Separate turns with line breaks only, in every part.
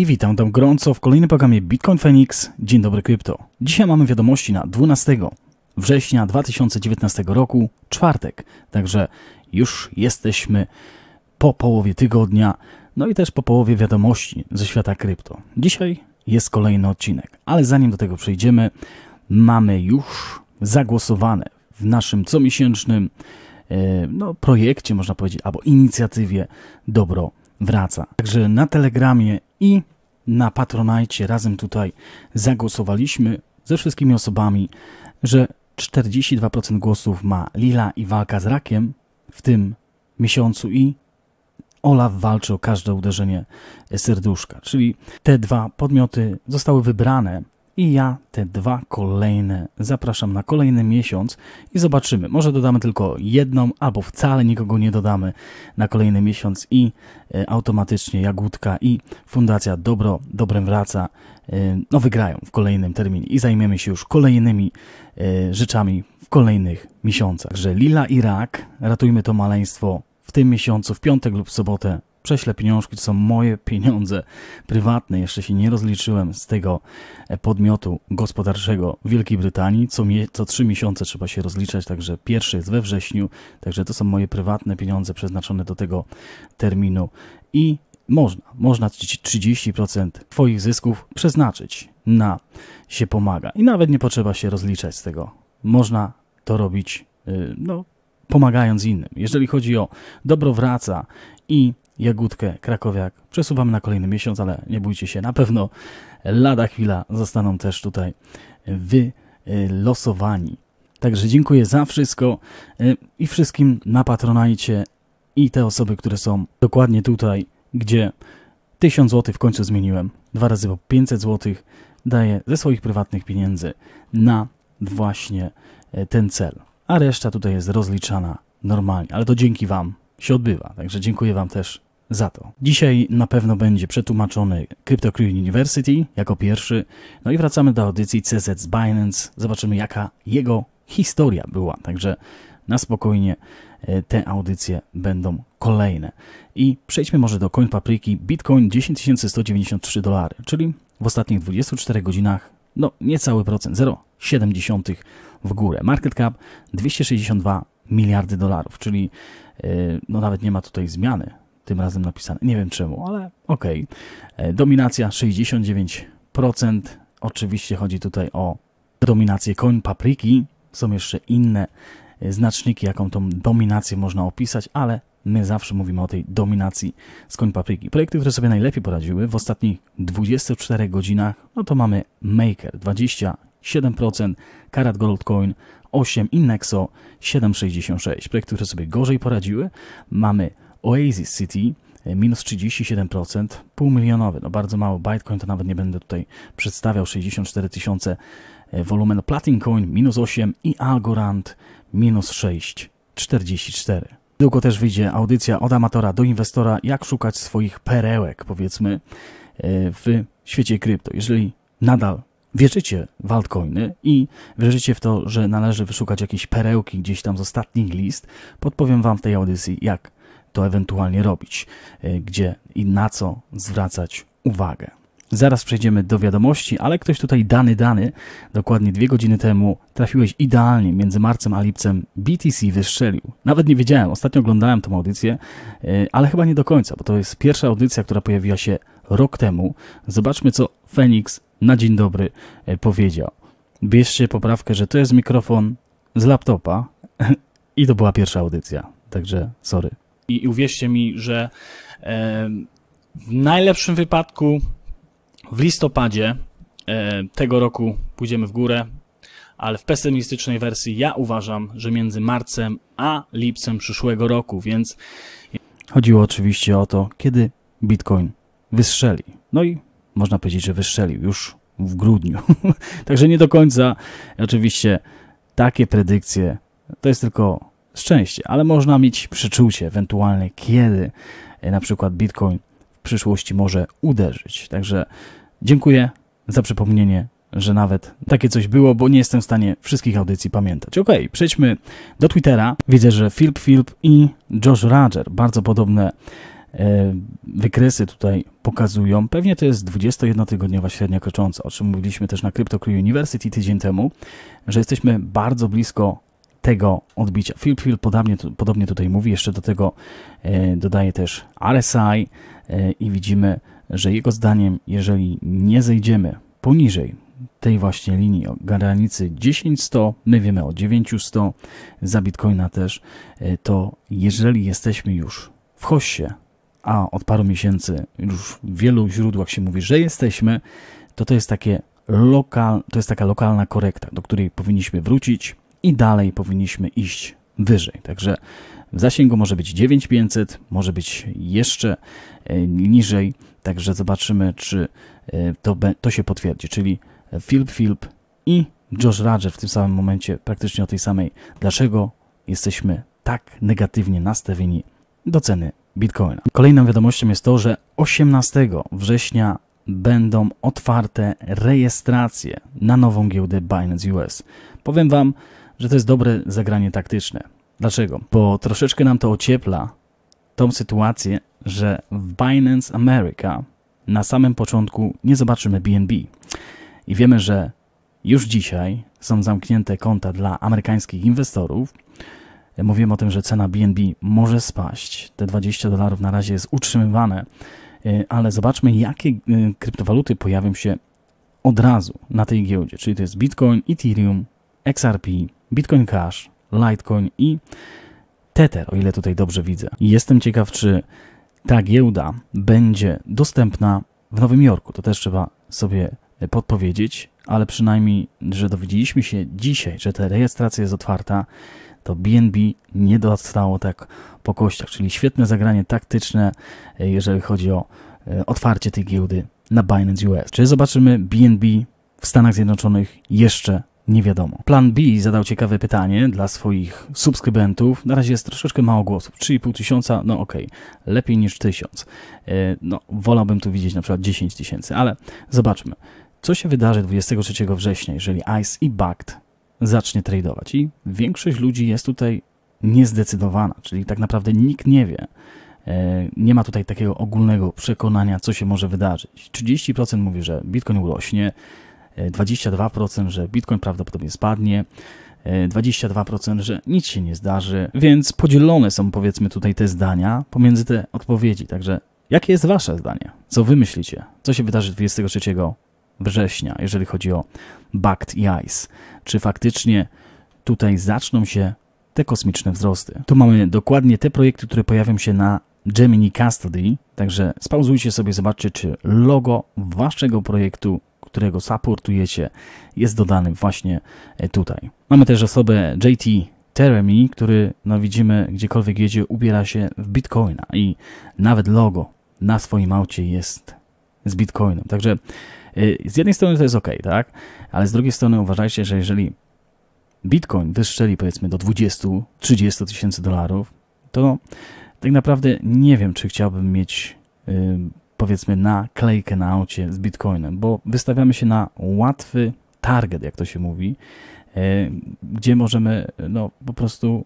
I witam tam gorąco w kolejnym programie Bitcoin Phoenix. Dzień dobry krypto. Dzisiaj mamy wiadomości na 12 września 2019 roku, czwartek. Także już jesteśmy po połowie tygodnia, no i też po połowie wiadomości ze świata krypto. Dzisiaj jest kolejny odcinek, ale zanim do tego przejdziemy, mamy już zagłosowane w naszym comiesięcznym e, no, projekcie, można powiedzieć, albo inicjatywie Dobro wraca. Także na Telegramie i na Patronajcie razem tutaj zagłosowaliśmy ze wszystkimi osobami, że 42% głosów ma Lila i walka z rakiem w tym miesiącu i Olaf walczy o każde uderzenie serduszka. Czyli te dwa podmioty zostały wybrane i ja te dwa kolejne zapraszam na kolejny miesiąc i zobaczymy. Może dodamy tylko jedną, albo wcale nikogo nie dodamy na kolejny miesiąc i e, automatycznie Jagódka i Fundacja Dobro Dobrem Wraca e, no, wygrają w kolejnym terminie i zajmiemy się już kolejnymi e, rzeczami w kolejnych miesiącach. Że Lila i Rak, ratujmy to maleństwo w tym miesiącu, w piątek lub w sobotę prześlę pieniążki, to są moje pieniądze prywatne. Jeszcze się nie rozliczyłem z tego e, podmiotu gospodarczego Wielkiej Brytanii. Co, co trzy miesiące trzeba się rozliczać, także pierwszy jest we wrześniu, także to są moje prywatne pieniądze przeznaczone do tego terminu. I można, można 30% Twoich zysków przeznaczyć na się pomaga. I nawet nie potrzeba się rozliczać z tego. Można to robić, y, no, pomagając innym. Jeżeli chodzi o dobro wraca i Jagódkę, Krakowiak przesuwamy na kolejny miesiąc, ale nie bójcie się, na pewno lada chwila zostaną też tutaj wylosowani. Także dziękuję za wszystko y, i wszystkim na Patronajcie i te osoby, które są dokładnie tutaj, gdzie 1000 zł w końcu zmieniłem. Dwa razy po 500 zł daję ze swoich prywatnych pieniędzy na właśnie y, ten cel. A reszta tutaj jest rozliczana normalnie, ale to dzięki Wam się odbywa. Także dziękuję Wam też za to. Dzisiaj na pewno będzie przetłumaczony CryptoCrew University jako pierwszy. No i wracamy do audycji CZ z Binance. Zobaczymy jaka jego historia była. Także na spokojnie e, te audycje będą kolejne. I przejdźmy może do Coin Papryki. Bitcoin 10193 dolary, czyli w ostatnich 24 godzinach no niecały procent, 0,7 w górę. Market cap 262 miliardy dolarów, czyli Y, no nawet nie ma tutaj zmiany, tym razem napisane. Nie wiem czemu, ale okej. Okay. Dominacja 69%. Oczywiście chodzi tutaj o dominację koń papryki. Są jeszcze inne y, znaczniki, jaką tą dominację można opisać, ale my zawsze mówimy o tej dominacji z koń papryki. Projekty, które sobie najlepiej poradziły w ostatnich 24 godzinach, no to mamy Maker 27%, Karat Gold Coin 8 i Nexo 766. Projekty, które sobie gorzej poradziły, mamy Oasis City, e, minus 37%, półmilionowy, no bardzo mało, Bitcoin to nawet nie będę tutaj przedstawiał, 64 tysiące, e, wolumen Platin Coin minus 8 i Algorand minus 6,44. Długo też wyjdzie audycja od amatora do inwestora, jak szukać swoich perełek, powiedzmy, e, w świecie krypto. Jeżeli nadal wierzycie w altcoiny i wierzycie w to, że należy wyszukać jakieś perełki gdzieś tam z ostatnich list, podpowiem Wam w tej audycji, jak to ewentualnie robić, e, gdzie i na co zwracać uwagę. Zaraz przejdziemy do wiadomości, ale ktoś tutaj dany dany, dokładnie dwie godziny temu trafiłeś idealnie między marcem a lipcem BTC wystrzelił. Nawet nie wiedziałem, ostatnio oglądałem tą audycję, e, ale chyba nie do końca, bo to jest pierwsza audycja, która pojawiła się rok temu. Zobaczmy, co Fenix na dzień dobry e, powiedział. Bierzcie poprawkę, że to jest mikrofon z laptopa i to była pierwsza audycja, także sorry. I, uwierzcie mi, że e, w najlepszym wypadku w listopadzie e, tego roku pójdziemy w górę, ale w pesymistycznej wersji ja uważam, że między marcem a lipcem przyszłego roku, więc... Chodziło oczywiście o to, kiedy Bitcoin wystrzeli. No i można powiedzieć, że wystrzelił już w grudniu. Także nie do końca oczywiście takie predykcje to jest tylko szczęście, ale można mieć przeczucie ewentualne, kiedy e, na przykład Bitcoin w przyszłości może uderzyć. Także dziękuję za przypomnienie, że nawet takie coś było, bo nie jestem w stanie wszystkich audycji pamiętać. Ok, przejdźmy do Twittera. Widzę, że Philip Philip i Josh Roger, bardzo podobne E, wykresy tutaj pokazują. Pewnie to jest 21-tygodniowa średnia krocząca, o czym mówiliśmy też na CryptoCrew University tydzień temu, że jesteśmy bardzo blisko tego odbicia. Phil Phil podobnie, podobnie tutaj mówi, jeszcze do tego e, dodaje też RSI e, i widzimy, że jego zdaniem, jeżeli nie zejdziemy poniżej tej właśnie linii granicy 10-100, my wiemy o 900, za Bitcoina też, to jeżeli jesteśmy już w hoście, a od paru miesięcy już w wielu źródłach się mówi, że jesteśmy, to to jest, takie lokal, to jest taka lokalna korekta, do której powinniśmy wrócić i dalej powinniśmy iść wyżej. Także w zasięgu może być 9500, może być jeszcze e, niżej, także zobaczymy, czy e, to, to się potwierdzi, czyli Philip Philip i Josh Radger w tym samym momencie, praktycznie o tej samej. Dlaczego jesteśmy tak negatywnie nastawieni do ceny Bitcoina. Kolejną wiadomością jest to, że 18 września będą otwarte rejestracje na nową giełdę Binance US. Powiem Wam, że to jest dobre zagranie taktyczne. Dlaczego? Bo troszeczkę nam to ociepla tą sytuację, że w Binance America na samym początku nie zobaczymy BNB. I wiemy, że już dzisiaj są zamknięte konta dla amerykańskich inwestorów, Mówiłem o tym, że cena BNB może spaść. Te 20 dolarów na razie jest utrzymywane, y, ale zobaczmy, jakie y, kryptowaluty pojawią się od razu na tej giełdzie. Czyli to jest Bitcoin, Ethereum, XRP, Bitcoin Cash, Litecoin i Tether, o ile tutaj dobrze widzę. Jestem ciekaw, czy ta giełda będzie dostępna w Nowym Jorku. To też trzeba sobie y, podpowiedzieć, ale przynajmniej, że dowiedzieliśmy się dzisiaj, że ta rejestracja jest otwarta, to BNB nie dostało tak po kościach, czyli świetne zagranie taktyczne, e, jeżeli chodzi o e, otwarcie tej giełdy na Binance US. Czy zobaczymy BNB w Stanach Zjednoczonych jeszcze nie wiadomo. Plan B zadał ciekawe pytanie dla swoich subskrybentów. Na razie jest troszeczkę mało głosów. 3,5 tysiąca, no okej, okay. lepiej niż tysiąc. E, no, wolałbym tu widzieć na przykład 10 tysięcy, ale zobaczmy. Co się wydarzy 23 września, jeżeli ICE i BACT zacznie tradeować. I większość ludzi jest tutaj niezdecydowana, czyli tak naprawdę nikt nie wie. E, nie ma tutaj takiego ogólnego przekonania, co się może wydarzyć. 30% mówi, że Bitcoin urośnie, 22%, e, że Bitcoin prawdopodobnie spadnie, 22%, e, że nic się nie zdarzy, więc podzielone są powiedzmy tutaj te zdania pomiędzy te odpowiedzi. Także jakie jest Wasze zdanie? Co Wy myślicie? Co się wydarzy 23 września, jeżeli chodzi o Bucked Eyes. Czy faktycznie tutaj zaczną się te kosmiczne wzrosty? Tu mamy dokładnie te projekty, które pojawią się na Gemini Custody, także spauzujcie sobie, zobaczcie, czy logo waszego projektu którego supportujecie, jest dodany właśnie e, tutaj. Mamy też osobę JT Teremi, który no widzimy gdziekolwiek jedzie, ubiera się w bitcoina i nawet logo na swoim aucie jest z bitcoinem. Także Y, z jednej strony to jest ok, tak? Ale z drugiej strony uważajcie, że jeżeli Bitcoin wystrzeli powiedzmy do 20-30 tysięcy dolarów, to tak naprawdę nie wiem, czy chciałbym mieć y, powiedzmy na na aucie z Bitcoinem, bo wystawiamy się na łatwy target, jak to się mówi, y, gdzie możemy no, po prostu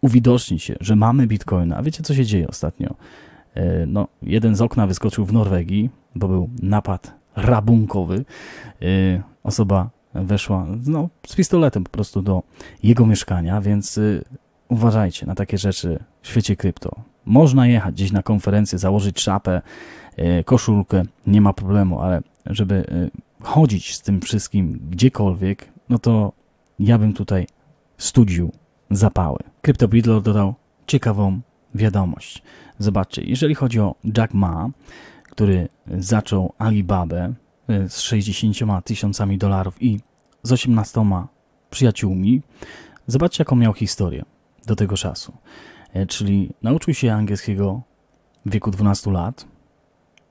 uwidocznić się, że mamy Bitcoina. A wiecie, co się dzieje ostatnio? No, jeden z okna wyskoczył w Norwegii, bo był napad rabunkowy. Y, osoba weszła no, z pistoletem po prostu do jego mieszkania, więc y, uważajcie na takie rzeczy w świecie krypto. Można jechać gdzieś na konferencję, założyć czapę y, koszulkę, nie ma problemu, ale żeby chodzić z tym wszystkim gdziekolwiek, no to ja bym tutaj studził zapały. CryptoBidlor dodał ciekawą wiadomość. Zobaczcie, jeżeli chodzi o Jack Ma, który zaczął Alibabę e, z 60 tysiącami dolarów i z 18 przyjaciółmi, zobaczcie jaką miał historię do tego czasu. E, czyli nauczył się angielskiego w wieku 12 lat,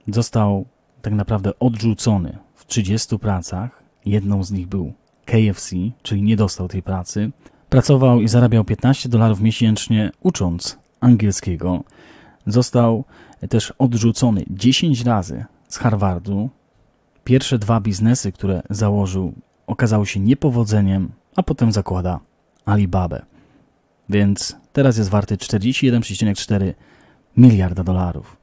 został tak naprawdę odrzucony w 30 pracach, jedną z nich był KFC, czyli nie dostał tej pracy. Pracował i zarabiał 15 dolarów miesięcznie ucząc angielskiego. Został też odrzucony 10 razy z Harvardu. Pierwsze dwa biznesy, które założył, okazały się niepowodzeniem, a potem zakłada Alibabę. Więc teraz jest warty 41,4 miliarda dolarów.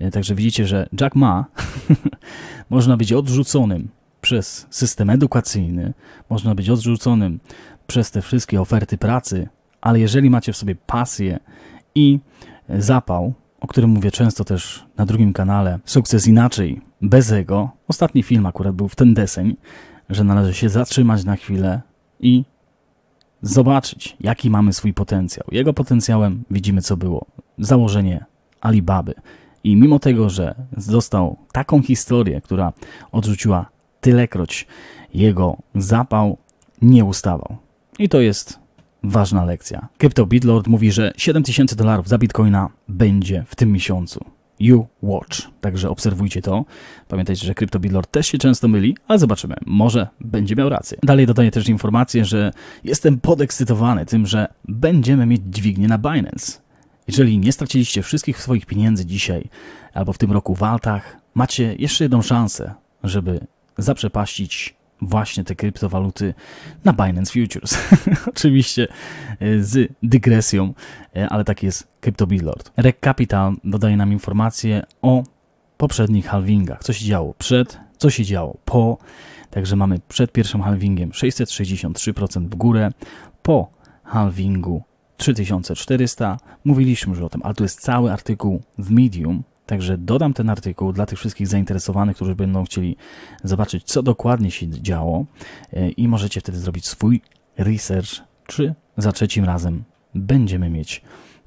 E, także widzicie, że Jack Ma można być odrzuconym przez system edukacyjny, można być odrzuconym przez te wszystkie oferty pracy, ale jeżeli macie w sobie pasję i zapał, o którym mówię często też na drugim kanale, Sukces Inaczej, bez jego, ostatni film akurat był w ten deseń, że należy się zatrzymać na chwilę i zobaczyć, jaki mamy swój potencjał. Jego potencjałem widzimy, co było. Założenie Alibaby. I mimo tego, że dostał taką historię, która odrzuciła tylekroć jego zapał, nie ustawał. I to jest Ważna lekcja. Crypto Bitlord mówi, że 7000 dolarów za bitcoina będzie w tym miesiącu. You Watch. Także obserwujcie to. Pamiętajcie, że Bitlord też się często myli, ale zobaczymy. Może będzie miał rację. Dalej dodaję też informację, że jestem podekscytowany tym, że będziemy mieć dźwignię na Binance. Jeżeli nie straciliście wszystkich swoich pieniędzy dzisiaj albo w tym roku w altach, macie jeszcze jedną szansę, żeby zaprzepaścić właśnie te kryptowaluty na Binance Futures. Oczywiście e, z dygresją, e, ale tak jest Crypto Rec Capital dodaje nam informacje o poprzednich halvingach. Co się działo przed, co się działo po. Także mamy przed pierwszym halvingiem 663% w górę, po halvingu 3400. Mówiliśmy już o tym, ale tu jest cały artykuł w Medium Także dodam ten artykuł dla tych wszystkich zainteresowanych, którzy będą chcieli zobaczyć, co dokładnie się działo, e, i możecie wtedy zrobić swój research, czy za trzecim razem będziemy mieć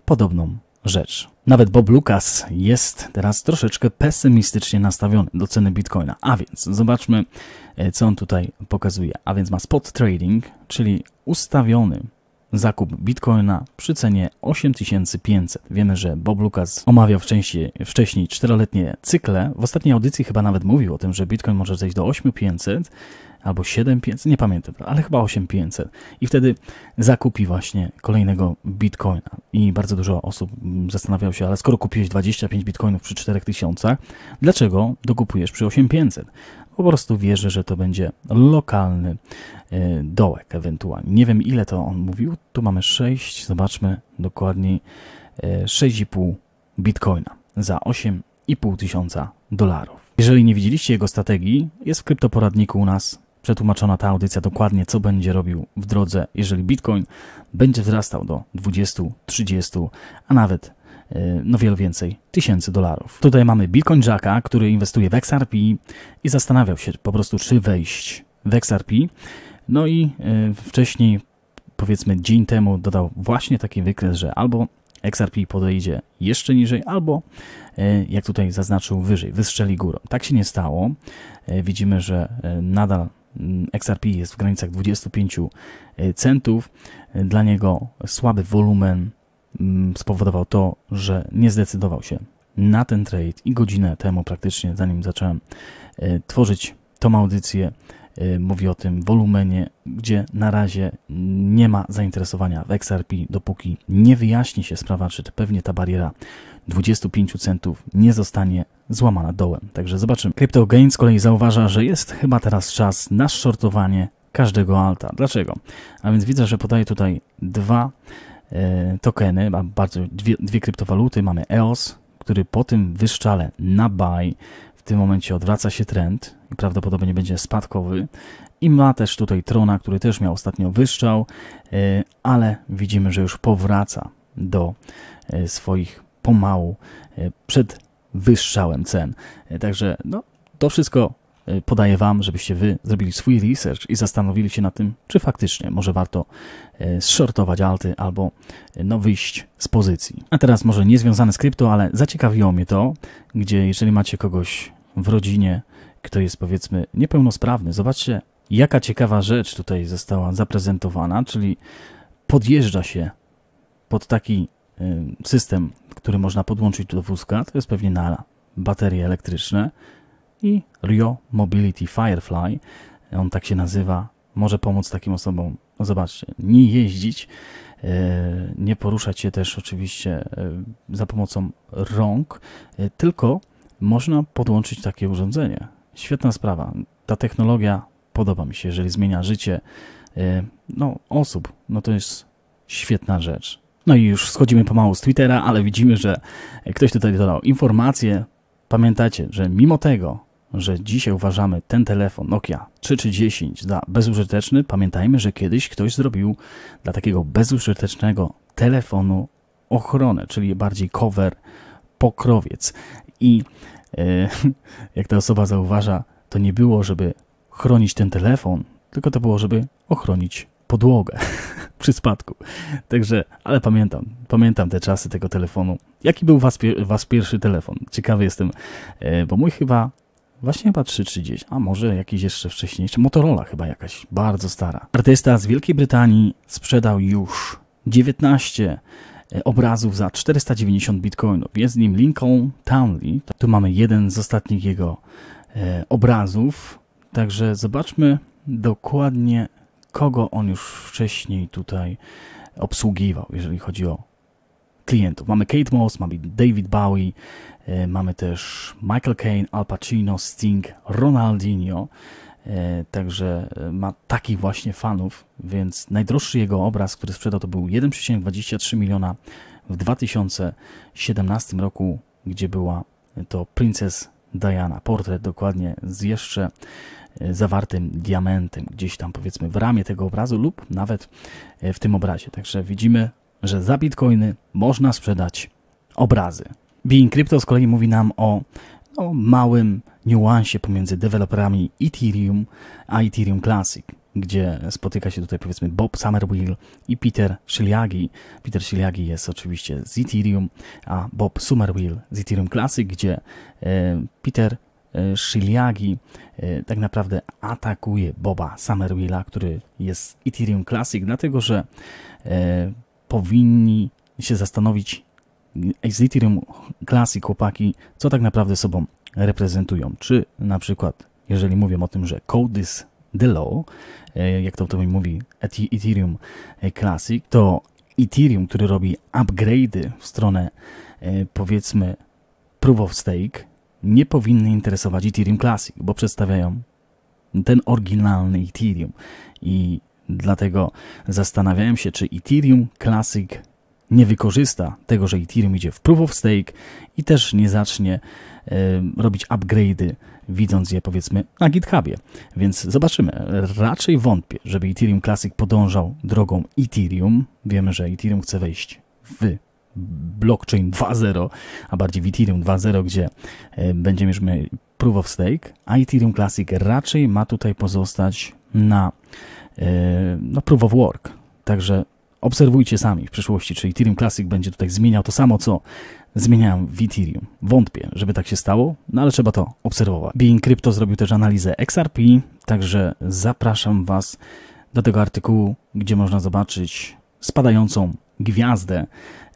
podobną rzecz. Nawet Bob Lucas jest teraz troszeczkę pesymistycznie nastawiony do ceny bitcoina. A więc zobaczmy, e, co on tutaj pokazuje. A więc ma spot trading, czyli ustawiony zakup bitcoina przy cenie 8500. Wiemy, że Bob Lucas omawiał wcześniej, wcześniej czteroletnie cykle. W ostatniej audycji chyba nawet mówił o tym, że bitcoin może zejść do 8500 albo 7500, nie pamiętam, ale chyba 8500. I wtedy zakupi właśnie kolejnego bitcoina. I bardzo dużo osób zastanawiało się, ale skoro kupiłeś 25 bitcoinów przy 4000, dlaczego dokupujesz przy 8500? Po prostu wierzę, że to będzie lokalny e, dołek ewentualnie. Nie wiem ile to on mówił. Tu mamy 6, zobaczmy dokładniej 6,5 e, bitcoina za 8,5 tysiąca dolarów. Jeżeli nie widzieliście jego strategii, jest w kryptoporadniku u nas przetłumaczona ta audycja dokładnie, co będzie robił w drodze, jeżeli bitcoin będzie wzrastał do 20, 30, a nawet Y, no wiele więcej, tysięcy dolarów. Tutaj mamy Bill Kończaka, który inwestuje w XRP i zastanawiał się po prostu, czy wejść w XRP. No i y, wcześniej, powiedzmy dzień temu, dodał właśnie taki wykres, że albo XRP podejdzie jeszcze niżej, albo y, jak tutaj zaznaczył, wyżej, wystrzeli górą. Tak się nie stało. Widzimy, że nadal XRP jest w granicach 25 centów. Dla niego słaby wolumen Mm, spowodował to, że nie zdecydował się na ten trade i godzinę temu praktycznie, zanim zacząłem e, tworzyć tą audycję, e, mówię o tym wolumenie, gdzie na razie nie ma zainteresowania w XRP, dopóki nie wyjaśni się sprawa, czy pewnie ta bariera 25 centów nie zostanie złamana dołem. Także zobaczymy. Gains z kolei zauważa, że jest chyba teraz czas na shortowanie każdego alta. Dlaczego? A więc widzę, że podaje tutaj dwa E, tokeny, a bardzo dwie, dwie kryptowaluty, mamy EOS, który po tym wyszczale na buy w tym momencie odwraca się trend i prawdopodobnie będzie spadkowy. I ma też tutaj Trona, który też miał ostatnio wyszczał, e, ale widzimy, że już powraca do e, swoich pomału przed wyższałem cen. Także no, to wszystko podaję Wam, żebyście Wy zrobili swój research i zastanowili się nad tym, czy faktycznie może warto E, zszortować alty albo e, no, wyjść z pozycji. A teraz może niezwiązane z krypto, ale zaciekawiło mnie to, gdzie jeżeli macie kogoś w rodzinie, kto jest powiedzmy niepełnosprawny, zobaczcie jaka ciekawa rzecz tutaj została zaprezentowana, czyli podjeżdża się pod taki e, system, który można podłączyć do wózka, to jest pewnie na baterie elektryczne i Rio Mobility Firefly, on tak się nazywa, może pomóc takim osobom no zobaczcie, nie jeździć, e, nie poruszać się też oczywiście e, za pomocą rąk, e, tylko można podłączyć takie urządzenie. Świetna sprawa. Ta technologia podoba mi się, jeżeli zmienia życie no, osób. No to jest świetna rzecz. No i już schodzimy pomału z Twittera, ale widzimy, że ktoś tutaj dodał informację. Pamiętajcie, że mimo tego, że dzisiaj uważamy ten telefon Nokia 3310 za bezużyteczny, pamiętajmy, że kiedyś ktoś zrobił dla takiego bezużytecznego telefonu ochronę, czyli bardziej cover, pokrowiec. I yy, jak ta osoba zauważa, to nie było, żeby chronić ten telefon, tylko to było, żeby ochronić podłogę przy spadku. Także, ale pamiętam, pamiętam te czasy tego telefonu. Jaki był was, was, pierwszy telefon? Ciekawy jestem, e, bo mój chyba Właśnie chyba 330, a może jakiś jeszcze wcześniejszy. Motorola chyba jakaś, bardzo stara. Artysta z Wielkiej Brytanii sprzedał już 19 e, obrazów za 490 bitcoinów. Jest nim Lincoln Townley. Tu mamy jeden z ostatnich jego e, obrazów. Także zobaczmy dokładnie, kogo on już wcześniej tutaj obsługiwał, jeżeli chodzi o klientów. Mamy Kate Moss, mamy David Bowie, E, mamy też Michael Caine, Al Pacino, Sting, Ronaldinho. E, także e, ma takich właśnie fanów, więc najdroższy jego obraz, który sprzedał, to był 1,23 miliona w 2017 roku, gdzie była to Princess Diana. Portret dokładnie z jeszcze zawartym diamentem, gdzieś tam powiedzmy w ramie tego obrazu lub nawet w tym obrazie. Także widzimy, że za bitcoiny można sprzedać obrazy. Being Crypto z kolei mówi nam o no, małym niuansie pomiędzy deweloperami Ethereum a Ethereum Classic, gdzie spotyka się tutaj powiedzmy Bob Summerwill i Peter Shiliagi. Peter Shiliagi jest oczywiście z Ethereum, a Bob Summerwill z Ethereum Classic, gdzie e, Peter e, Shiliagi e, tak naprawdę atakuje Boba Summerwilla, który jest Ethereum Classic, dlatego że powinni się zastanowić, Ethereum Classic chłopaki, co tak naprawdę sobą reprezentują. Czy na przykład, jeżeli mówię o tym, że code is the law, e, jak to, to mi mówi Ethereum e, Classic, to Ethereum, który robi upgrade'y w stronę e, powiedzmy proof of stake, nie powinny interesować Ethereum Classic, bo przedstawiają ten oryginalny Ethereum i dlatego zastanawiałem się, czy Ethereum Classic nie wykorzysta tego, że Ethereum idzie w proof of stake i też nie zacznie y, robić upgrade'y, widząc je powiedzmy na GitHubie. Więc zobaczymy. Raczej wątpię, żeby Ethereum Classic podążał drogą Ethereum. Wiemy, że Ethereum chce wejść w blockchain 2.0, a bardziej w Ethereum 2.0, gdzie y, będziemy mieli proof of stake, a Ethereum Classic raczej ma tutaj pozostać na, y, e, na no, proof of work. Także Obserwujcie sami w przyszłości, czy Ethereum Classic będzie tutaj zmieniał to samo, co zmieniałem w Ethereum. Wątpię, żeby tak się stało, no ale trzeba to obserwować. Being Crypto zrobił też analizę XRP, także zapraszam Was do tego artykułu, gdzie można zobaczyć spadającą gwiazdę,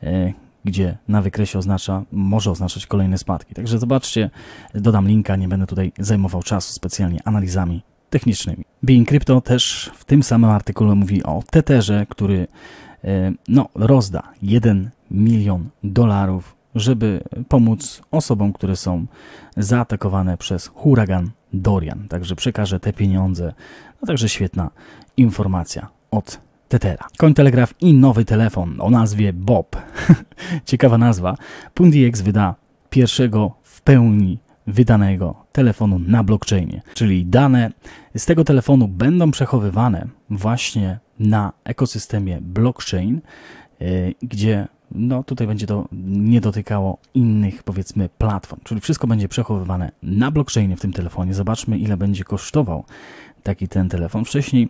e, gdzie na wykresie oznacza, może oznaczać kolejne spadki. Także zobaczcie, dodam linka, nie będę tutaj zajmował czasu specjalnie analizami technicznymi. Being Crypto też w tym samym artykule mówi o Tetherze, który e, no, rozda 1 milion dolarów, żeby pomóc osobom, które są zaatakowane przez huragan Dorian. Także przekaże te pieniądze. No, także świetna informacja od Tetera. Cointelegraph i nowy telefon o nazwie Bob. Ciekawa nazwa. X wyda pierwszego w pełni wydanego telefonu na blockchainie. Czyli dane z tego telefonu będą przechowywane właśnie na ekosystemie blockchain, e, gdzie no tutaj będzie to nie dotykało innych powiedzmy platform, czyli wszystko będzie przechowywane na blockchainie w tym telefonie. Zobaczmy ile będzie kosztował taki ten telefon. Wcześniej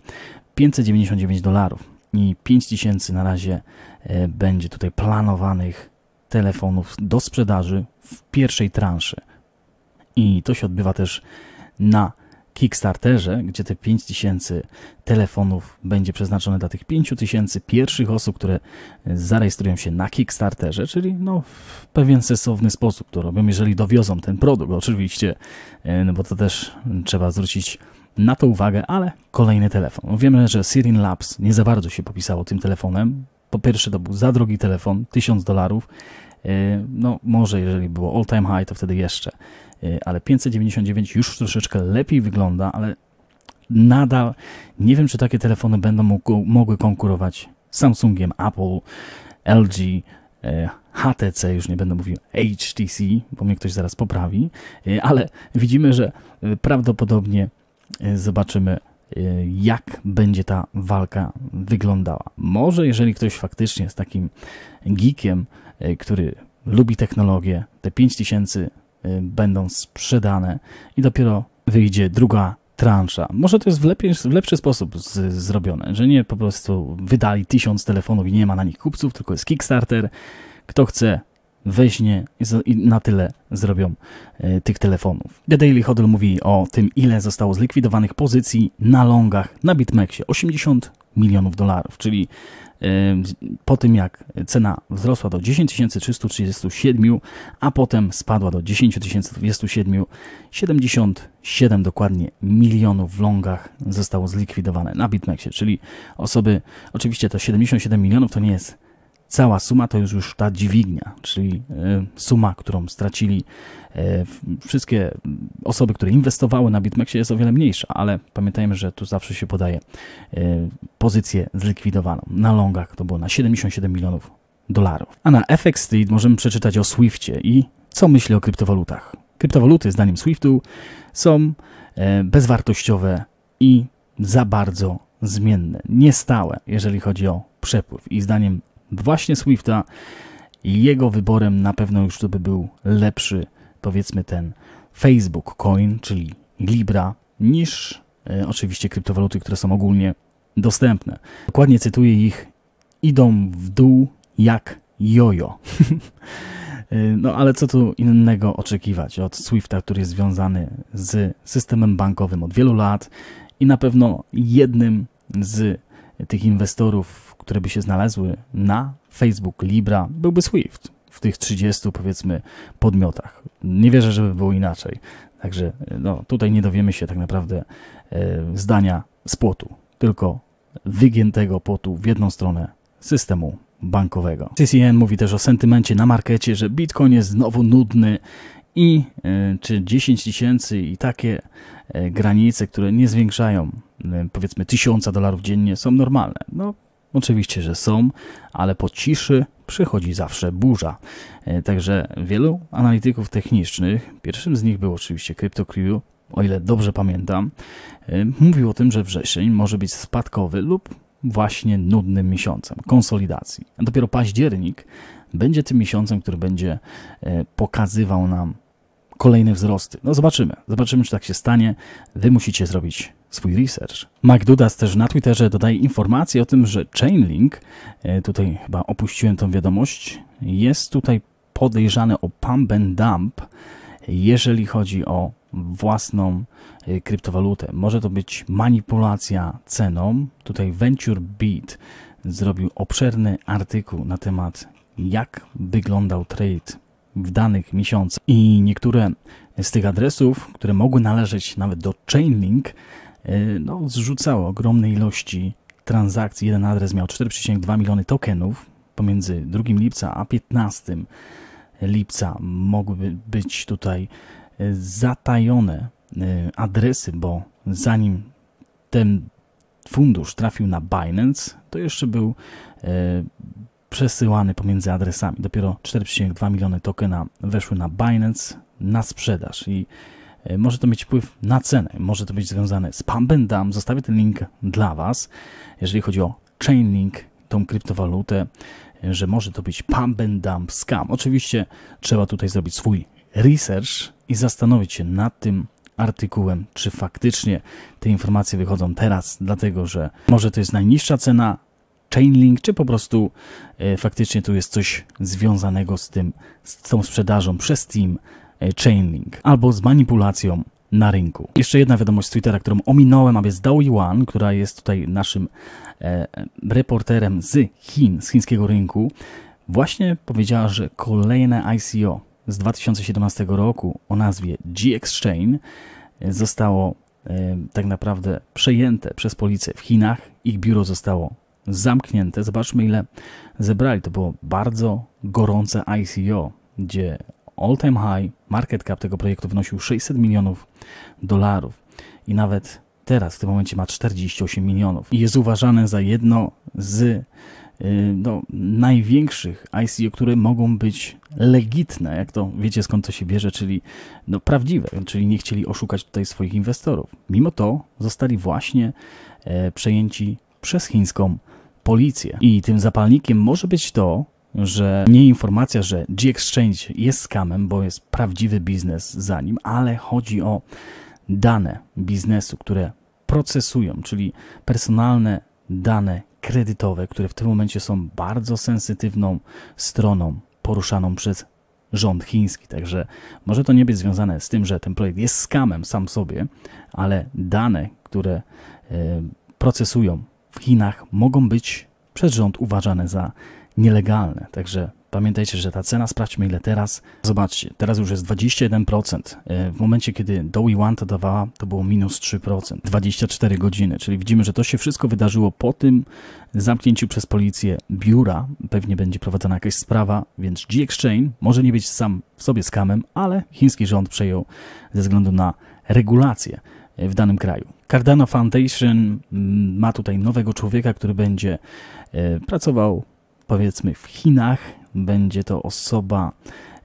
599 dolarów i 5000 na razie e, będzie tutaj planowanych telefonów do sprzedaży w pierwszej transzy. I to się odbywa też na Kickstarterze, gdzie te 5000 telefonów będzie przeznaczone dla tych 5000 pierwszych osób, które e, zarejestrują się na Kickstarterze, czyli no w pewien sensowny sposób to robią, jeżeli dowiozą ten produkt oczywiście, e, no bo to też trzeba zwrócić na to uwagę, ale kolejny telefon. No, wiemy, że Sirin Labs nie za bardzo się popisało tym telefonem. Po pierwsze to był za drogi telefon, 1000 dolarów, e, no może jeżeli było all time high, to wtedy jeszcze E, ale 599 już troszeczkę lepiej wygląda, ale nadal nie wiem, czy takie telefony będą mogły konkurować z Samsungiem, Apple, LG, e, HTC, już nie będę mówił HTC, bo mnie ktoś zaraz poprawi, e, ale widzimy, że prawdopodobnie zobaczymy, jak będzie ta walka wyglądała. Może jeżeli ktoś faktycznie jest takim geekiem, który lubi technologię, te 5000 Y, będą sprzedane i dopiero wyjdzie druga transza. Może to jest w, w lepszy sposób z, zrobione, że nie po prostu wydali tysiąc telefonów i nie ma na nich kupców, tylko jest Kickstarter. Kto chce, weźmie i na tyle zrobią y, tych telefonów. The Daily Hodl mówi o tym, ile zostało zlikwidowanych pozycji na longach na BitMEXie. 80 milionów dolarów, czyli y, po tym jak cena wzrosła do 10 337, a potem spadła do 10 027, 77 dokładnie milionów w longach zostało zlikwidowane na BitMEXie, czyli osoby, oczywiście to 77 milionów to nie jest cała suma to już, już ta dźwignia, czyli e, suma, którą stracili e, wszystkie osoby, które inwestowały na BitMEXie jest o wiele mniejsza, ale pamiętajmy, że tu zawsze się podaje e, pozycję zlikwidowaną. Na longach to było na 77 milionów dolarów. A na FX Street możemy przeczytać o Swiftie i co myśli o kryptowalutach. Kryptowaluty, zdaniem Swiftu, są bezwartościowe i za bardzo zmienne, niestałe, jeżeli chodzi o przepływ. I zdaniem właśnie Swifta. Jego wyborem na pewno już to by był lepszy, powiedzmy ten Facebook Coin, czyli Libra, niż e, oczywiście kryptowaluty, które są ogólnie dostępne. Dokładnie cytuję ich, idą w dół jak jojo. E, no ale co tu innego oczekiwać od Swifta, który jest związany z systemem bankowym od wielu lat i na pewno jednym z tych inwestorów które by się znalazły na Facebook Libra, byłby Swift w tych 30 powiedzmy podmiotach. Nie wierzę, żeby było inaczej. Także no, tutaj nie dowiemy się tak naprawdę e, zdania z płotu, tylko wygiętego płotu w jedną stronę systemu bankowego. CCN mówi też o sentymencie na markecie, że Bitcoin jest znowu nudny i e, czy 10 tysięcy i takie e, granice, które nie zwiększają powiedzmy 1000 dolarów dziennie są normalne. No Oczywiście, że są, ale po ciszy przychodzi zawsze burza. E, także wielu analityków technicznych, pierwszym z nich był oczywiście CryptoCrew, o ile dobrze pamiętam, e, mówił o tym, że wrzesień może być spadkowy lub właśnie nudnym miesiącem konsolidacji. A dopiero październik będzie tym miesiącem, który będzie e, pokazywał nam kolejne wzrosty. No zobaczymy. Zobaczymy, czy tak się stanie. Wy musicie zrobić swój research. Mac Dudas też na Twitterze dodaje informację o tym, że Chainlink, e, tutaj chyba opuściłem tą wiadomość, jest tutaj podejrzany o pump and dump, jeżeli chodzi o własną e, kryptowalutę. Może to być manipulacja ceną. Tutaj Venture Beat zrobił obszerny artykuł na temat jak wyglądał trade w danych miesiącach i niektóre z tych adresów, które mogły należeć nawet do Chainlink, Y, no, zrzucało ogromne ilości transakcji. Jeden adres miał 4,2 miliony tokenów. Pomiędzy 2 lipca a 15 lipca mogły być tutaj y, zatajone y, adresy, bo zanim ten fundusz trafił na Binance, to jeszcze był przesyłany pomiędzy adresami. Dopiero 4,2 miliony tokena weszły na Binance na sprzedaż i E, może to mieć wpływ na cenę, może to być związane z Pump and Dump. Zostawię ten link dla Was, jeżeli chodzi o Chainlink, tą kryptowalutę, e, że może to być Pump and Dump scam. Oczywiście trzeba tutaj zrobić swój research i zastanowić się nad tym, artykułem, czy faktycznie te informacje wychodzą teraz, dlatego że może to jest najniższa cena Chainlink, czy po prostu e, faktycznie tu jest coś związanego z tym, z tą sprzedażą przez Steam E, Chainlink albo z manipulacją na rynku. Jeszcze jedna wiadomość z Twittera, którą ominąłem, a jest Dao Yuan, która jest tutaj naszym e, reporterem z Chin, z chińskiego rynku, właśnie powiedziała, że kolejne ICO z 2017 roku o nazwie G-Exchange e, zostało e, tak naprawdę przejęte przez policję w Chinach. Ich biuro zostało zamknięte. Zobaczmy, ile zebrali. To było bardzo gorące ICO, gdzie all time high. Market cap tego projektu wynosił 600 milionów dolarów i nawet teraz w tym momencie ma 48 milionów i jest uważane za jedno z y, no, największych ICO, które mogą być legitne, jak to wiecie skąd to się bierze, czyli no, prawdziwe, czyli nie chcieli oszukać tutaj swoich inwestorów. Mimo to zostali właśnie e, przejęci przez chińską policję. I tym zapalnikiem może być to, że nie informacja, że G-Exchange jest skamem, bo jest prawdziwy biznes za nim, ale chodzi o dane biznesu, które procesują, czyli personalne dane kredytowe, które w tym momencie są bardzo sensytywną stroną poruszaną przez rząd chiński. Także może to nie być związane z tym, że ten projekt jest skamem sam sobie, ale dane, które e, procesują w Chinach, mogą być przez rząd uważane za nielegalne. Także pamiętajcie, że ta cena, sprawdźmy ile teraz. Zobaczcie, teraz już jest 21%. E, w momencie, kiedy Dowie One to dawała, to było minus 3%, 24 godziny. Czyli widzimy, że to się wszystko wydarzyło po tym zamknięciu przez policję biura. Pewnie będzie prowadzona jakaś sprawa, więc G-Exchange może nie być sam w sobie skamem, ale chiński rząd przejął ze względu na regulacje e, w danym kraju. Cardano Foundation mm, ma tutaj nowego człowieka, który będzie e, pracował powiedzmy w Chinach, będzie to osoba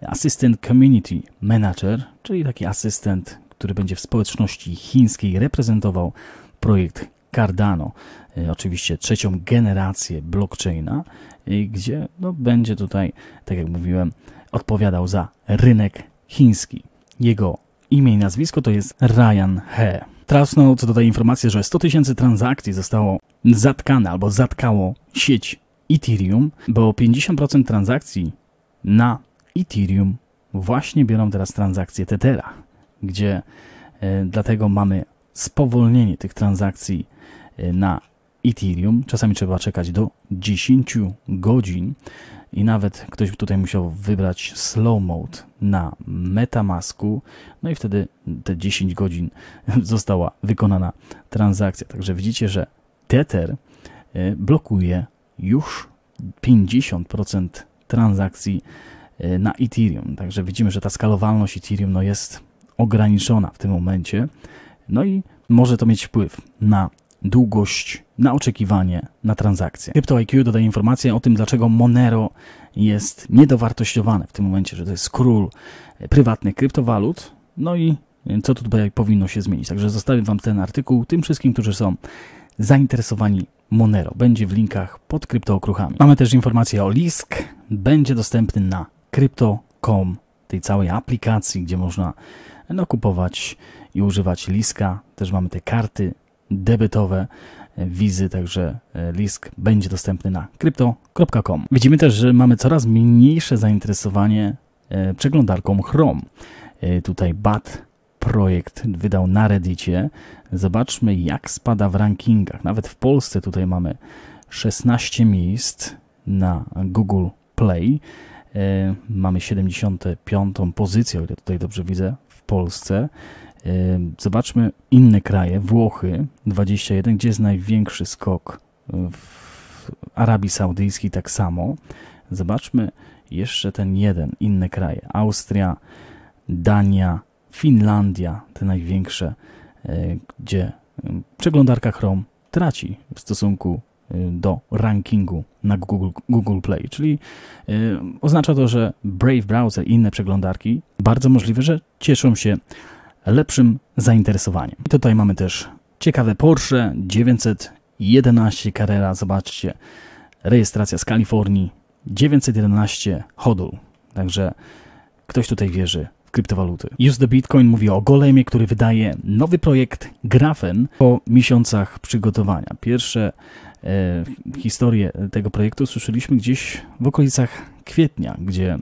assistant community manager, czyli taki asystent, który będzie w społeczności chińskiej reprezentował projekt Cardano, y, oczywiście trzecią generację blockchaina, y, gdzie no, będzie tutaj, tak jak mówiłem, odpowiadał za rynek chiński. Jego imię i nazwisko to jest Ryan He. Trasną no, co do tej informacji, że 100 tysięcy transakcji zostało zatkane albo zatkało sieć Ethereum, bo 50% transakcji na Ethereum właśnie biorą teraz transakcje Tethera, gdzie e, dlatego mamy spowolnienie tych transakcji e, na Ethereum. Czasami trzeba czekać do 10 godzin i nawet ktoś tutaj musiał wybrać slow mode na MetaMasku, no i wtedy te 10 godzin została wykonana transakcja. Także widzicie, że Tether e, blokuje już 50% transakcji e, na Ethereum. Także widzimy, że ta skalowalność Ethereum no, jest ograniczona w tym momencie. No i może to mieć wpływ na długość, na oczekiwanie, na transakcje. CryptoIQ dodaje informację o tym, dlaczego Monero jest niedowartościowane w tym momencie, że to jest król e, prywatnych kryptowalut. No i e, co tutaj powinno się zmienić. Także zostawiam Wam ten artykuł tym wszystkim, którzy są zainteresowani Monero. Będzie w linkach pod kryptookruchami. Mamy też informację o Lisk. Będzie dostępny na crypto.com, tej całej aplikacji, gdzie można no, kupować i używać Liska. Też mamy te karty debetowe, e, wizy, także e, Lisk będzie dostępny na crypto.com. Widzimy też, że mamy coraz mniejsze zainteresowanie e, przeglądarką Chrome. Tutaj BAT projekt wydał na Reddicie. Zobaczmy, jak spada w rankingach. Nawet w Polsce tutaj mamy 16 miejsc na Google Play. E, mamy 75. pozycję, o ile tutaj dobrze widzę, w Polsce. E, zobaczmy inne kraje, Włochy 21, gdzie jest największy skok w Arabii Saudyjskiej tak samo. Zobaczmy jeszcze ten jeden, inne kraje. Austria, Dania, Finlandia, te największe, e, gdzie przeglądarka Chrome traci w stosunku e, do rankingu na Google, Google Play, czyli e, oznacza to, że Brave Browser i inne przeglądarki bardzo możliwe, że cieszą się lepszym zainteresowaniem. I tutaj mamy też ciekawe Porsche 911 Carrera, zobaczcie, rejestracja z Kalifornii, 911 Hodul, także ktoś tutaj wierzy kryptowaluty. Use the Bitcoin mówi o Golemie, który wydaje nowy projekt Grafen po miesiącach przygotowania. Pierwsze e, historię tego projektu słyszeliśmy gdzieś w okolicach kwietnia, gdzie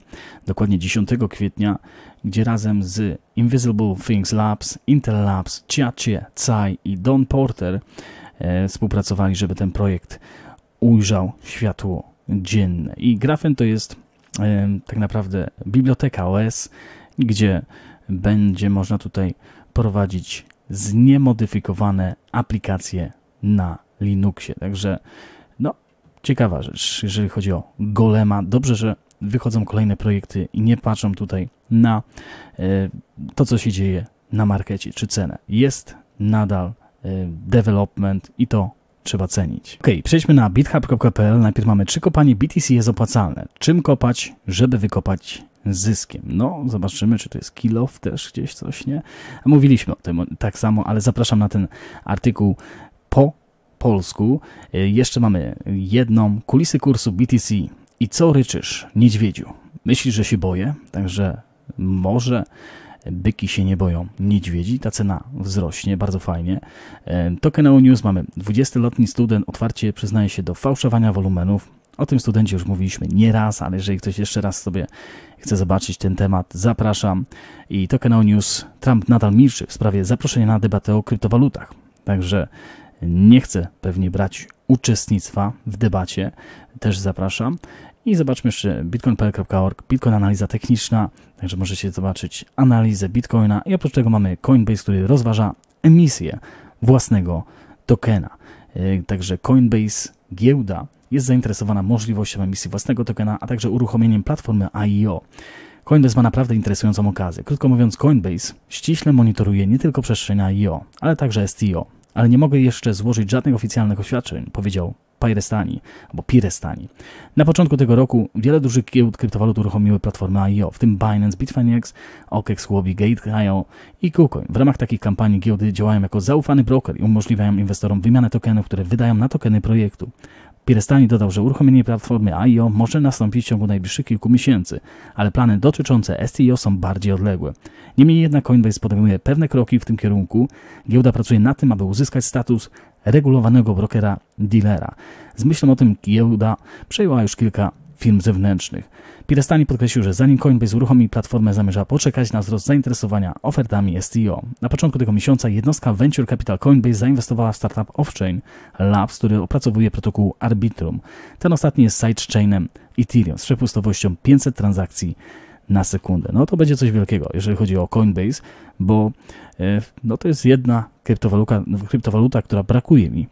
dokładnie 10 kwietnia, gdzie razem z Invisible Things Labs, Intel Labs, Ciacie, Cai i Don Porter e, współpracowali, żeby ten projekt ujrzał światło dzienne. I Grafen to jest e, tak naprawdę biblioteka OS, gdzie będzie można tutaj prowadzić zniemodyfikowane aplikacje na Linuxie. Także no, ciekawa rzecz, jeżeli chodzi o Golema. Dobrze, że wychodzą kolejne projekty i nie patrzą tutaj na e, to, co się dzieje na markecie czy cenę. Jest nadal e, development i to trzeba cenić. Ok, przejdźmy na bithub.pl. Najpierw mamy, czy kopanie BTC jest opłacalne? Czym kopać, żeby wykopać zyskiem. No, zobaczymy, czy to jest kilof też gdzieś coś, nie? Mówiliśmy o tym tak samo, ale zapraszam na ten artykuł po polsku. Y, jeszcze mamy jedną, kulisy kursu BTC i co ryczysz, niedźwiedziu? Myślisz, że się boję? Także może byki się nie boją niedźwiedzi, ta cena wzrośnie, bardzo fajnie. Y, Tokeneo News mamy 20-letni student otwarcie przyznaje się do fałszowania wolumenów, o tym studencie już mówiliśmy nie raz, ale jeżeli ktoś jeszcze raz sobie chce zobaczyć ten temat, zapraszam. I to Canal News. Trump nadal milczy w sprawie zaproszenia na debatę o kryptowalutach. Także nie chce pewnie brać uczestnictwa w debacie. Też zapraszam. I zobaczmy jeszcze bitcoin.pl.org, bitcoin analiza techniczna, także możecie zobaczyć analizę bitcoina i oprócz tego mamy Coinbase, który rozważa emisję własnego tokena. Yy, także Coinbase, giełda jest zainteresowana możliwością emisji własnego tokena, a także uruchomieniem platformy IEO. Coinbase ma naprawdę interesującą okazję. Krótko mówiąc, Coinbase ściśle monitoruje nie tylko przestrzeń IEO, ale także STO. Ale nie mogę jeszcze złożyć żadnych oficjalnych oświadczeń, powiedział Pairestani, albo Pirestani. Na początku tego roku wiele dużych giełd kryptowalut uruchomiły platformy IO, w tym Binance, Bitfinex, OKEX, Huobi, Gate.io i KuCoin. W ramach takich kampanii giełdy działają jako zaufany broker i umożliwiają inwestorom wymianę tokenów, które wydają na tokeny projektu. Pierestani dodał, że uruchomienie platformy IO może nastąpić w ciągu najbliższych kilku miesięcy, ale plany dotyczące STIO są bardziej odległe. Niemniej jednak Coinbase podejmuje pewne kroki w tym kierunku. Giełda pracuje na tym, aby uzyskać status regulowanego brokera dealera. Z myślą o tym giełda przejęła już kilka firm zewnętrznych. Pirestani podkreślił, że zanim Coinbase uruchomi platformę, zamierza poczekać na wzrost zainteresowania ofertami STO. E na początku tego miesiąca jednostka Venture Capital Coinbase zainwestowała w startup Offchain Labs, który opracowuje protokół Arbitrum. Ten ostatni jest sidechainem Ethereum z przepustowością 500 transakcji na sekundę. No to będzie coś wielkiego, jeżeli chodzi o Coinbase, bo e, no, to jest jedna kryptowaluta, kryptowaluta, która brakuje mi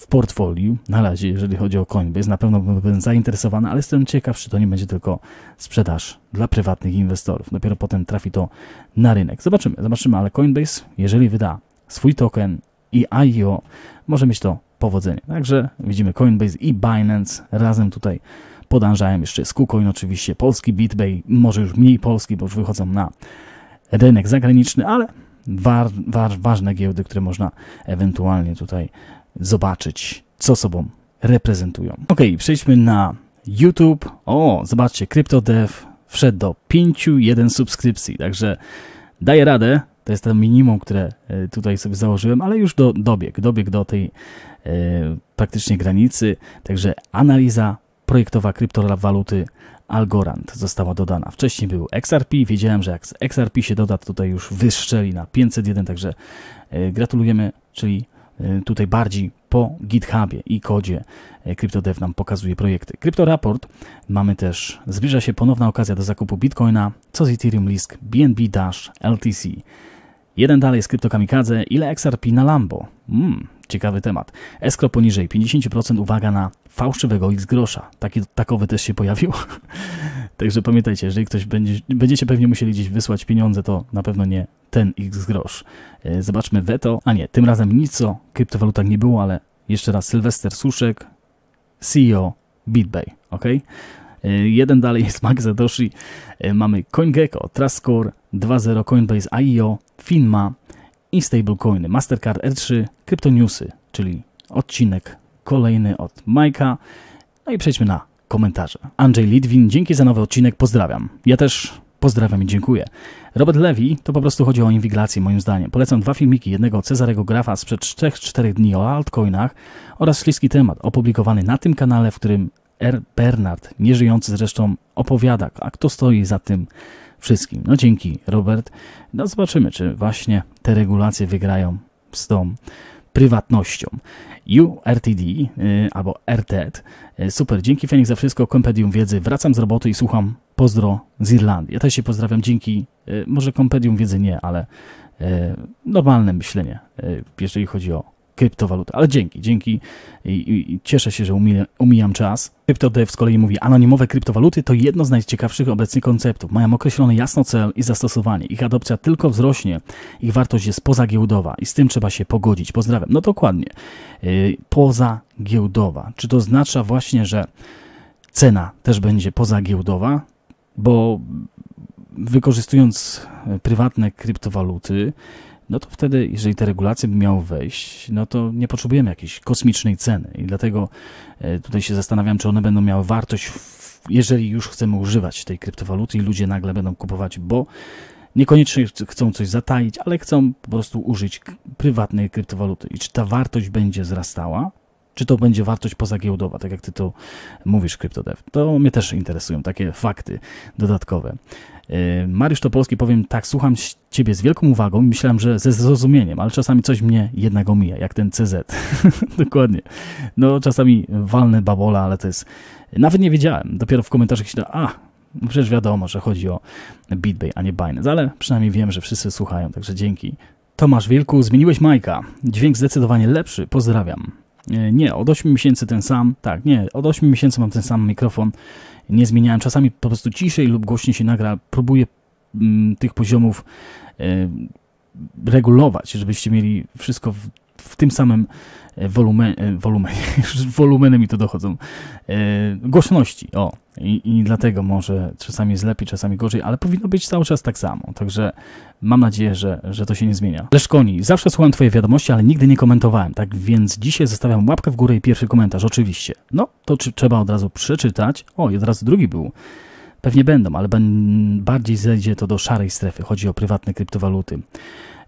w portfolio na razie, jeżeli chodzi o Coinbase. Na pewno był zainteresowany, ale jestem ciekaw, czy to nie będzie tylko sprzedaż dla prywatnych inwestorów. Dopiero potem trafi to na rynek. Zobaczymy, zobaczymy, ale Coinbase, jeżeli wyda swój token i IO, może mieć to powodzenie. Także widzimy Coinbase i Binance razem tutaj podążają. Jeszcze jest KuCoin oczywiście, polski BitBay, może już mniej polski, bo już wychodzą na rynek zagraniczny, ale war, war, ważne giełdy, które można ewentualnie tutaj zobaczyć, co sobą reprezentują. Ok, przejdźmy na YouTube. O, zobaczcie, CryptoDev wszedł do 5.1 subskrypcji, także daję radę. To jest to minimum, które e, tutaj sobie założyłem, ale już do, dobieg, dobieg do tej e, praktycznie granicy. Także analiza projektowa kryptowaluty Algorand została dodana. Wcześniej był XRP, wiedziałem, że jak z XRP się doda, to tutaj już wyszczeli na 501, także e, gratulujemy, czyli E, tutaj bardziej po GitHubie i kodzie e, CryptoDev nam pokazuje projekty. CryptoRaport mamy też, zbliża się ponowna okazja do zakupu Bitcoina, co z Ethereum Lisk, BNB Dash, LTC. Jeden dalej z kryptokamikadze, ile XRP na Lambo? Hmm, Ciekawy temat. Eskro poniżej 50% uwaga na fałszywego X grosza. Taki, takowy też się pojawił. Także pamiętajcie, jeżeli ktoś będzie, będziecie pewnie musieli gdzieś wysłać pieniądze, to na pewno nie ten X grosz. E, zobaczmy weto. A nie, tym razem nic o kryptowalutach nie było, ale jeszcze raz Sylwester Suszek, CEO BitBay, ok? E, jeden dalej jest Max Zadoshi. E, mamy CoinGecko, Trustcore, 2.0 Coinbase IEO, Finma, i stablecoiny Mastercard R3, kryptoniusy, czyli odcinek kolejny od Majka. No i przejdźmy na komentarze. Andrzej Litwin, dzięki za nowy odcinek, pozdrawiam. Ja też Pozdrawiam i dziękuję. Robert Lewi to po prostu chodzi o inwigilację, moim zdaniem. Polecam dwa filmiki, jednego Cezarego Grafa sprzed 3-4 dni o altcoinach oraz śliski temat opublikowany na tym kanale, w którym R. Bernard, nieżyjący zresztą, opowiada, a kto stoi za tym wszystkim. No dzięki, Robert. No zobaczymy, czy właśnie te regulacje wygrają z tą prywatnością. URTD y, albo RTD. E y, super, dzięki Fenix za wszystko, kompendium wiedzy. Wracam z roboty i słucham pozdro z Irlandii. Ja też się pozdrawiam, dzięki, y, może kompendium wiedzy nie, ale normalne myślenie, jeżeli chodzi o Kryptowaluty, Ale dzięki, dzięki i, i, cieszę się, że umijam, umijam czas. CryptoDev z kolei mówi, anonimowe kryptowaluty to jedno z najciekawszych obecnie konceptów. Mają określony jasno cel i zastosowanie. Ich adopcja tylko wzrośnie, ich wartość jest pozagiełdowa i z tym trzeba się pogodzić. Pozdrawiam. No dokładnie, yy, pozagiełdowa. Czy to oznacza właśnie, że cena też będzie pozagiełdowa? Bo wykorzystując prywatne kryptowaluty, no to wtedy, jeżeli te regulacje by miały wejść, no to nie potrzebujemy jakiejś kosmicznej ceny. I dlatego e, tutaj się zastanawiam, czy one będą miały wartość, jeżeli już chcemy używać tej kryptowaluty i ludzie nagle będą kupować, bo niekoniecznie chcą coś zataić, ale chcą po prostu użyć prywatnej kryptowaluty. I czy ta wartość będzie wzrastała? czy to będzie wartość pozagiełdowa, tak jak ty tu mówisz, CryptoDev. To mnie też interesują takie fakty dodatkowe. E, Mariusz Topolski, powiem tak, słucham Ciebie z wielką uwagą i myślałem, że ze zrozumieniem, ale czasami coś mnie jednak omija, jak ten CZ. Dokładnie. No czasami walne babola, ale to jest... Nawet nie wiedziałem. Dopiero w komentarzach się da, a, no przecież wiadomo, że chodzi o BitBay, a nie Binance, ale przynajmniej wiem, że wszyscy słuchają, także dzięki. Tomasz Wilku, zmieniłeś Majka. Dźwięk zdecydowanie lepszy, pozdrawiam. E, nie, od 8 miesięcy ten sam, tak, nie, od 8 miesięcy mam ten sam mikrofon, nie zmieniałem, czasami po prostu ciszej lub głośniej się nagra, próbuję m, mm, tych poziomów e, regulować, żebyście mieli wszystko w, w tym samym wolumen, wolumen, wolumeny mi to dochodzą, e, głośności, o. I, I dlatego może czasami jest lepiej, czasami gorzej, ale powinno być cały czas tak samo. Także mam nadzieję, że, że to się nie zmienia. Leszkoni, zawsze słucham Twojej wiadomości, ale nigdy nie komentowałem, tak więc dzisiaj zostawiam łapkę w górę i pierwszy komentarz, oczywiście. No, to czy, trzeba od razu przeczytać. O, i od razu drugi był. Pewnie będą, ale ben, bardziej zejdzie to do szarej strefy. Chodzi o prywatne kryptowaluty.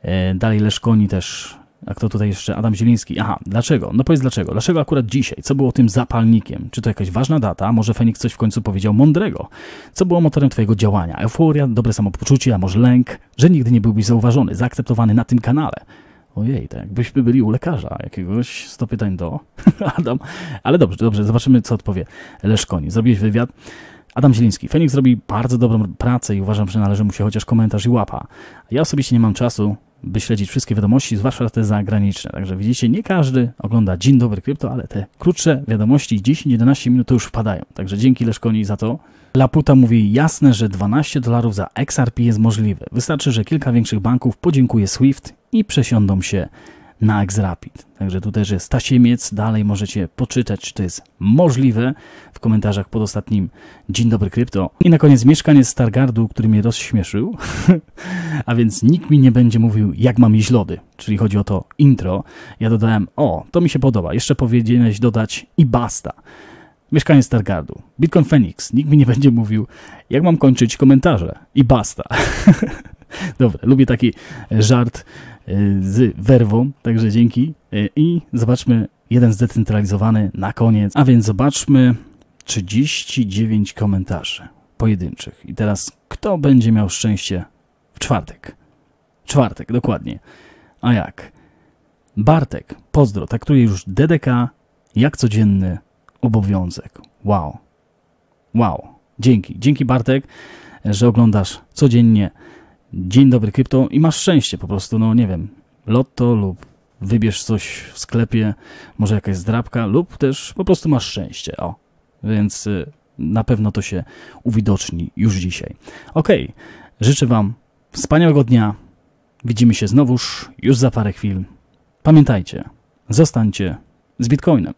E, dalej Leszkoni też a kto tutaj jeszcze? Adam Zieliński. Aha, dlaczego? No powiedz dlaczego. Dlaczego akurat dzisiaj? Co było tym zapalnikiem? Czy to jakaś ważna data? Może Fenik coś w końcu powiedział mądrego? Co było motorem twojego działania? Euforia, dobre samopoczucie, a może lęk? Że nigdy nie byłbyś zauważony, zaakceptowany na tym kanale? Ojej, tak jakbyśmy byli u lekarza jakiegoś 100 pytań do Adam. Ale dobrze, dobrze, zobaczymy co odpowie Leszkoni. Zrobiłeś wywiad. Adam Zieliński. Fenik zrobi bardzo dobrą pracę i uważam, że należy mu się chociaż komentarz i łapa. Ja osobiście nie mam czasu by śledzić wszystkie wiadomości, zwłaszcza te zagraniczne. Także widzicie, nie każdy ogląda Dzień Dobry Krypto, ale te krótsze wiadomości 10-11 minut to już wpadają. Także dzięki Leszkoni za to. Laputa mówi jasne, że 12 dolarów za XRP jest możliwe. Wystarczy, że kilka większych banków podziękuje SWIFT i przesiądą się na X-Rapid. Także tu też jest Tasiemiec, dalej możecie poczytać, czy to jest możliwe w komentarzach pod ostatnim Dzień Dobry Krypto. I na koniec mieszkanie z Stargardu, który mnie rozśmieszył, a więc nikt mi nie będzie mówił, jak mam jeść lody, czyli chodzi o to intro. Ja dodałem, o, to mi się podoba, jeszcze powinieneś dodać i basta. Mieszkanie Stargardu, Bitcoin Phoenix, nikt mi nie będzie mówił, jak mam kończyć komentarze i basta. Dobra, lubię taki żart Y, z werwą, także dzięki. Y, I zobaczmy jeden zdecentralizowany na koniec, a więc zobaczmy 39 komentarzy pojedynczych. I teraz kto będzie miał szczęście w czwartek? Czwartek, dokładnie. A jak? Bartek, pozdro, traktuje już DDK jak codzienny obowiązek. Wow. Wow. Dzięki. Dzięki Bartek, że oglądasz codziennie dzień dobry krypto i masz szczęście po prostu, no nie wiem, lotto lub wybierz coś w sklepie, może jakaś zdrabka lub też po prostu masz szczęście, o. Więc y, na pewno to się uwidoczni już dzisiaj. Ok, życzę Wam wspaniałego dnia. Widzimy się znowuż już za parę chwil. Pamiętajcie, zostańcie z Bitcoinem.